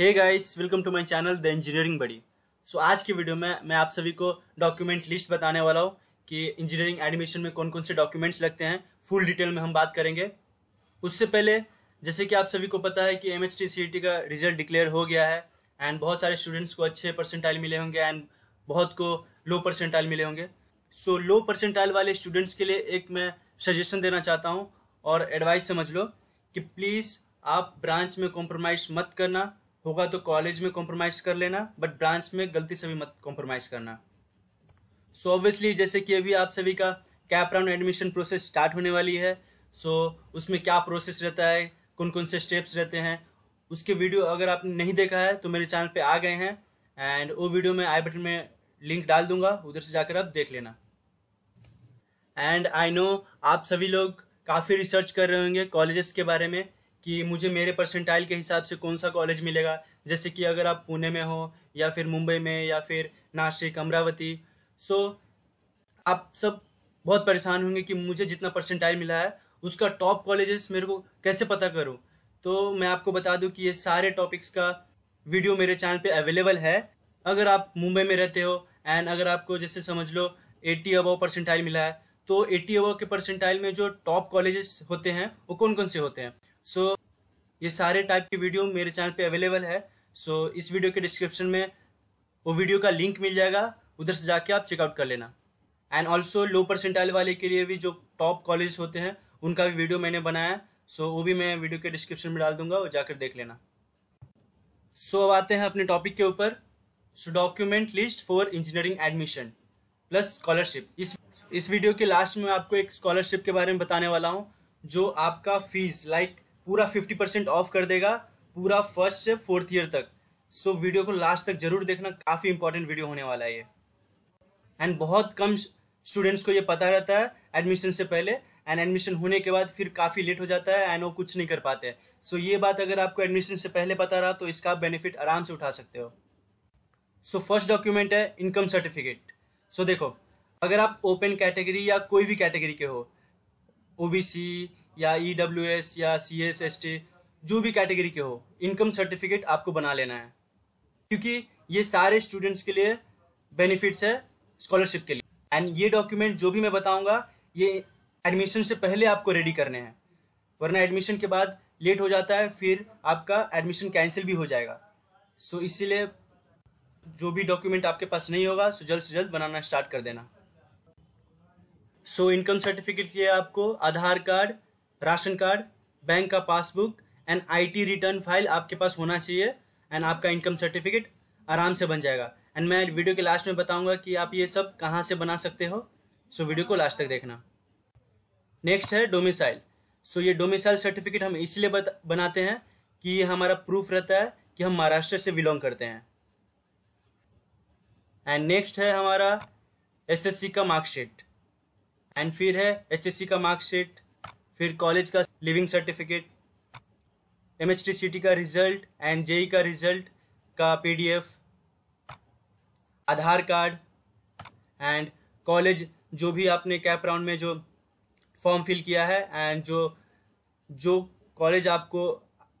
hey guys welcome to my channel the engineering buddy so आज की video में मैं आप सभी को डॉक्यूमेंट लिस्ट बताने वाला हूँ कि इंजीनियरिंग एडमिशन में कौन कौन से डॉक्यूमेंट्स लगते हैं फुल डिटेल में हम बात करेंगे उससे पहले जैसे कि आप सभी को पता है कि एम एच e का रिजल्ट डिक्लेयर हो गया है एंड बहुत सारे स्टूडेंट्स को अच्छे परसेंटाइल मिले होंगे एंड बहुत को लो परसेंटाइल मिले होंगे सो लो परसेंटाइल वाले स्टूडेंट्स के लिए एक मैं सजेशन देना चाहता हूँ और एडवाइस समझ लो कि प्लीज़ आप ब्रांच में कॉम्प्रोमाइज़ मत करना होगा तो कॉलेज में कॉम्प्रोमाइज़ कर लेना बट ब्रांच में गलती से भी मत कॉम्प्रोमाइज़ करना सो so ऑब्वियसली जैसे कि अभी आप सभी का CAP round admission process start होने वाली है सो so, उसमें क्या प्रोसेस रहता है कौन कौन से स्टेप्स रहते हैं उसके वीडियो अगर आपने नहीं देखा है तो मेरे चैनल पे आ गए हैं एंड वो वीडियो मैं आई बटन में लिंक डाल दूंगा उधर से जाकर आप देख लेना एंड आई नो आप सभी लोग काफ़ी रिसर्च कर रहे होंगे कॉलेजेस के बारे में कि मुझे मेरे परसेंटाइल के हिसाब से कौन सा कॉलेज मिलेगा जैसे कि अगर आप पुणे में हो या फिर मुंबई में या फिर नासिक अमरावती सो आप सब बहुत परेशान होंगे कि मुझे जितना परसेंटाइल मिला है उसका टॉप कॉलेजेस मेरे को कैसे पता करूँ तो मैं आपको बता दूँ कि ये सारे टॉपिक्स का वीडियो मेरे चैनल पे अवेलेबल है अगर आप मुंबई में रहते हो एंड अगर आपको जैसे समझ लो 80 अबव परसेंटाइल मिला है तो 80 अबव के परसेंटाइल में जो टॉप कॉलेजेस होते हैं वो कौन कौन से होते हैं सो ये सारे टाइप की वीडियो मेरे चैनल पे अवेलेबल है सो so, इस वीडियो के डिस्क्रिप्शन में वो वीडियो का लिंक मिल जाएगा उधर से जाके आप चेकआउट कर लेना एंड ऑल्सो लो परसेंटाइल वाले के लिए भी जो टॉप कॉलेज होते हैं उनका भी वीडियो मैंने बनाया है सो so, वो भी मैं वीडियो के डिस्क्रिप्शन में डाल दूंगा और जाकर देख लेना सो so, अब आते हैं अपने टॉपिक के ऊपर so document list for engineering admission plus scholarship इस इस वीडियो के लास्ट में आपको एक स्कॉलरशिप के बारे में बताने वाला हूँ जो आपका फीस लाइक पूरा फिफ्टी परसेंट ऑफ कर देगा पूरा फर्स्ट से फोर्थ ईयर तक सो so, वीडियो को लास्ट तक जरूर देखना काफ़ी इंपॉर्टेंट वीडियो होने वाला है ये एंड बहुत कम स्टूडेंट्स को ये पता रहता है एडमिशन से पहले एंड एडमिशन होने के बाद फिर काफ़ी लेट हो जाता है एंड वो कुछ नहीं कर पाते सो so, ये बात अगर आपको एडमिशन से पहले पता रहा तो इसका बेनिफिट आराम से उठा सकते हो सो फर्स्ट डॉक्यूमेंट है इनकम सर्टिफिकेट सो देखो अगर आप ओपन कैटेगरी या कोई भी कैटेगरी के हो ओ बी सी या ई डब्ल्यू एस या सी एस एस टी जो भी कैटेगरी के हो इनकम सर्टिफिकेट आपको बना लेना है क्योंकि ये सारे स्टूडेंट्स के लिए बेनिफिट्स है स्कॉलरशिप के लिए एंड ये डॉक्यूमेंट जो भी मैं बताऊंगा ये एडमिशन से पहले आपको रेडी करने हैं वरना एडमिशन के बाद लेट हो जाता है फिर आपका एडमिशन कैंसिल भी हो जाएगा सो so, इसीलिए जो भी डॉक्यूमेंट आपके पास नहीं होगा सो तो जल्द से जल्द बनाना स्टार्ट कर देना सो इनकम सर्टिफिकेट के लिए आपको Aadhaar card ration card bank का passbook and IT return file आपके पास होना चाहिए एंड आपका इनकम सर्टिफिकेट आराम से बन जाएगा एंड मैं वीडियो के लास्ट में बताऊंगा कि आप ये सब कहाँ से बना सकते हो सो so, वीडियो को लास्ट तक देखना नेक्स्ट है डोमिसाइल सो so, ये डोमिसाइल सर्टिफिकेट हम इसलिए बनाते हैं कि ये हमारा प्रूफ रहता है कि हम महाराष्ट्र से बिलोंग करते हैं एंड नेक्स्ट है हमारा एसएससी का मार्कशीट एंड फिर है एचएससी का मार्कशीट फिर कॉलेज का leaving certificate M H T C T का रिजल्ट एंड जेई का रिजल्ट का P D F Aadhaar card and college जो भी आपने कैप राउंड में जो फॉर्म फिल किया है एंड जो जो कॉलेज आपको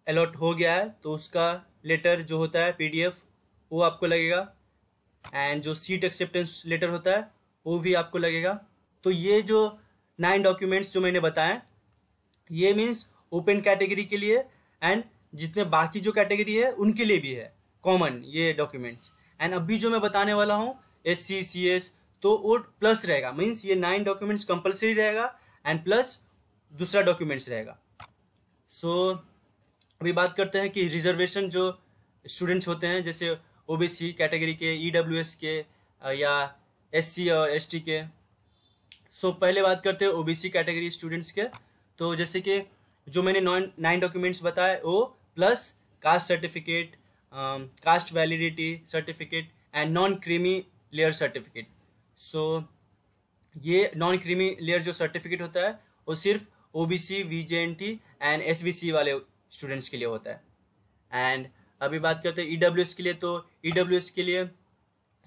अलॉट हो गया है तो उसका लेटर जो होता है पीडीएफ वो आपको लगेगा एंड जो सीट एक्सेप्टेंस लेटर होता है वो भी आपको लगेगा तो ये जो नाइन डॉक्यूमेंट्स जो मैंने बताए ये मीन्स ओपन कैटेगरी के लिए एंड जितने बाकी जो कैटेगरी है उनके लिए भी है कॉमन ये डॉक्यूमेंट्स एंड अभी जो मैं बताने वाला हूँ एस सी सी एस तो वो प्लस रहेगा मीन्स ये नाइन डॉक्यूमेंट्स कंपलसरी रहेगा एंड प्लस दूसरा डॉक्यूमेंट्स रहेगा सो so, अभी बात करते हैं कि रिजर्वेशन जो स्टूडेंट्स होते हैं जैसे ओ बी सी कैटेगरी के ई डब्ल्यू एस के या एस सी और एस टी के सो so, पहले बात करते हैं O B C category students के तो जैसे कि जो मैंने नाइन डॉक्यूमेंट्स बताए वो plus caste certificate caste validity certificate and non creamy layer certificate so ये नॉन क्रीमी लेयर जो सर्टिफिकेट होता है वो सिर्फ O B C V J N T and S B C वाले स्टूडेंट्स के लिए होता है एंड अभी बात करते हैं ई डब्ल्यू एस के लिए तो ई डब्ल्यू एस के लिए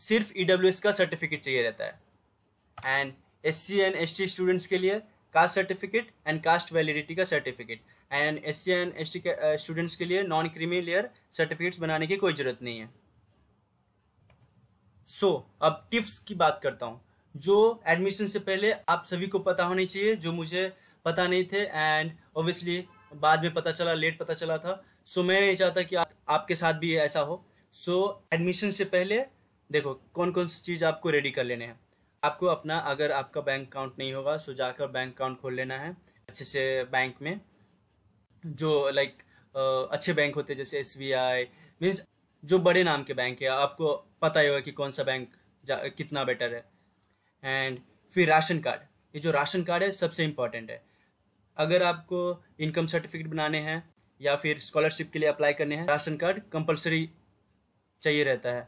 सिर्फ ई डब्ल्यू एस का सर्टिफिकेट चाहिए रहता है and S C and S T students के लिए caste certificate and caste validity का certificate and S C and S T students के लिए नॉन क्रीमी लेयर सर्टिफिकेट्स बनाने की कोई ज़रूरत नहीं है सो so, अब टिप्स की बात करता हूँ जो एडमिशन से पहले आप सभी को पता होनी चाहिए जो मुझे पता नहीं थे एंड ऑब्वियसली बाद में पता चला लेट पता चला था सो so, मैं नहीं चाहता कि आप, आपके साथ भी ऐसा हो सो so, एडमिशन से पहले देखो कौन कौन सी चीज़ आपको रेडी कर लेने हैं आपको अपना अगर आपका बैंक अकाउंट नहीं होगा सो जाकर बैंक अकाउंट खोल लेना है अच्छे से बैंक में जो लाइक अच्छे बैंक होते हैं जैसे एस बी आई मीन्स जो बड़े नाम के बैंक है आपको पता ही होगा कि कौन सा बैंक कितना बेटर है एंड फिर राशन कार्ड ये जो राशन कार्ड है सबसे इम्पॉर्टेंट है अगर आपको इनकम सर्टिफिकेट बनाने हैं या फिर स्कॉलरशिप के लिए अप्लाई करने हैं राशन कार्ड कंपलसरी चाहिए रहता है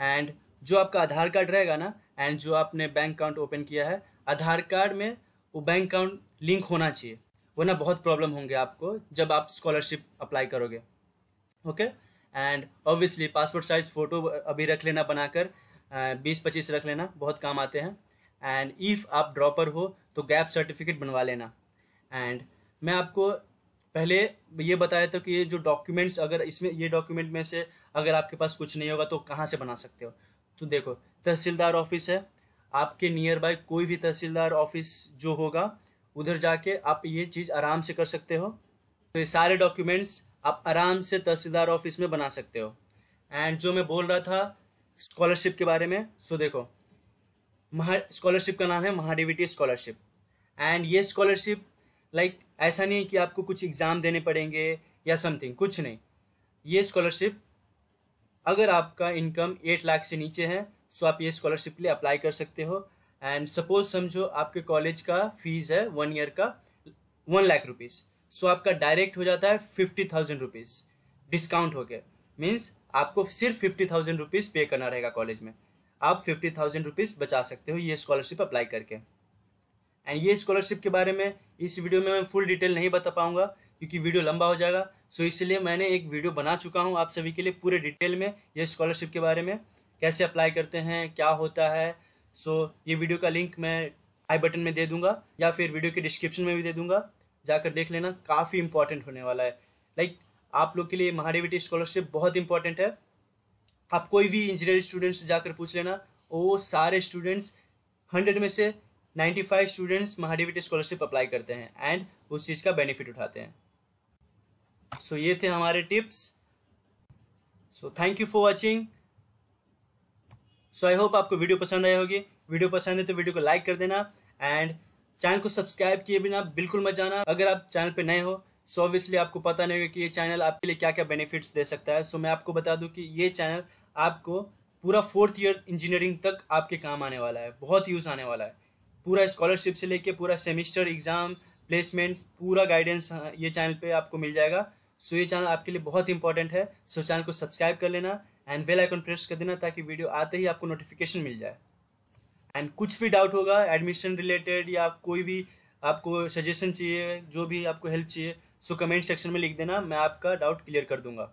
एंड जो आपका आधार कार्ड रहेगा ना एंड जो आपने बैंक अकाउंट ओपन किया है आधार कार्ड में वो बैंक अकाउंट लिंक होना चाहिए वरना बहुत प्रॉब्लम होंगे आपको जब आप स्कॉलरशिप अप्लाई करोगे okay and obviously passport size photo अभी रख लेना बनाकर बीस पच्चीस रख लेना बहुत काम आते हैं एंड इफ़ आप ड्रॉपर हो तो गैप सर्टिफिकेट बनवा लेना एंड मैं आपको पहले ये बताया था कि ये जो डॉक्यूमेंट्स अगर इसमें ये डॉक्यूमेंट में से अगर आपके पास कुछ नहीं होगा तो कहाँ से बना सकते हो तो देखो तहसीलदार ऑफिस है आपके नियर बाय कोई भी तहसीलदार ऑफिस जो होगा उधर जाके आप ये चीज़ आराम से कर सकते हो तो ये सारे डॉक्यूमेंट्स आप आराम से तहसीलदार ऑफिस में बना सकते हो एंड जो मैं बोल रहा था स्कॉलरशिप के बारे में सो देखो महा स्कॉलरशिप का नाम है महाडिविटी स्कॉलरशिप एंड ये स्कॉलरशिप लाइक like, ऐसा नहीं है कि आपको कुछ एग्ज़ाम देने पड़ेंगे या समथिंग कुछ नहीं ये स्कॉलरशिप अगर आपका इनकम एट लाख से नीचे है सो तो आप ये स्कॉलरशिप के लिए अप्लाई कर सकते हो एंड सपोज समझो आपके कॉलेज का फीस है वन ईयर का वन लाख रुपीज़ सो आपका डायरेक्ट हो जाता है फिफ्टी थाउजेंड रुपीज़ डिस्काउंट हो गया मीन्स आपको सिर्फ फिफ्टी थाउजेंड रुपीज़ पे करना रहेगा कॉलेज में आप फिफ्टी थाउजेंड रुपीज़ बचा सकते हो ये स्कॉलरशिप अप्लाई करके एंड ये स्कॉलरशिप के बारे में इस वीडियो में मैं फुल डिटेल नहीं बता पाऊँगा क्योंकि वीडियो लंबा हो जाएगा सो इसलिए मैंने एक वीडियो बना चुका हूँ आप सभी के लिए पूरे डिटेल में यह स्कॉलरशिप के बारे में कैसे अप्लाई करते हैं क्या होता है सो ये वीडियो का लिंक मैं आई बटन में दे दूंगा या फिर वीडियो के डिस्क्रिप्शन में भी दे दूंगा जाकर देख लेना काफ़ी इंपॉर्टेंट होने वाला है लाइक like, आप लोग के लिए महाडेविटी स्कॉलरशिप बहुत इंपॉर्टेंट है आप कोई भी इंजीनियरिंग स्टूडेंट्स से जाकर पूछ लेना वो सारे स्टूडेंट्स हंड्रेड में से ninety five students MahaDBT scholarship apply करते हैं एंड उस चीज़ का बेनिफिट उठाते हैं सो ये थे हमारे tips so thank you for watching so I hope आपको वीडियो पसंद आई होगी वीडियो पसंद है तो वीडियो को लाइक कर देना एंड चैनल को सब्सक्राइब किए बिना बिल्कुल मत जाना अगर आप चैनल पे नए हो सो so ऑब्वियसली आपको पता नहीं होगा कि ये चैनल आपके लिए क्या क्या बेनिफिट्स दे सकता है सो so मैं आपको बता दूं कि ये चैनल आपको पूरा फोर्थ ईयर इंजीनियरिंग तक आपके काम आने वाला है बहुत यूज़ आने वाला है पूरा स्कॉलरशिप से लेके पूरा सेमिस्टर एग्ज़ाम प्लेसमेंट पूरा गाइडेंस हाँ, ये चैनल पर आपको मिल जाएगा सो ये चैनल आपके लिए बहुत इंपॉर्टेंट है सो चैनल को सब्सक्राइब कर लेना एंड बेल आइकन प्रेस कर देना ताकि वीडियो आते ही आपको नोटिफिकेशन मिल जाए एंड कुछ भी डाउट होगा एडमिशन रिलेटेड या कोई भी आपको सजेशन चाहिए जो भी आपको हेल्प चाहिए सो कमेंट सेक्शन में लिख देना मैं आपका डाउट क्लियर कर दूंगा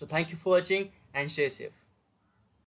so thank you for watching and stay safe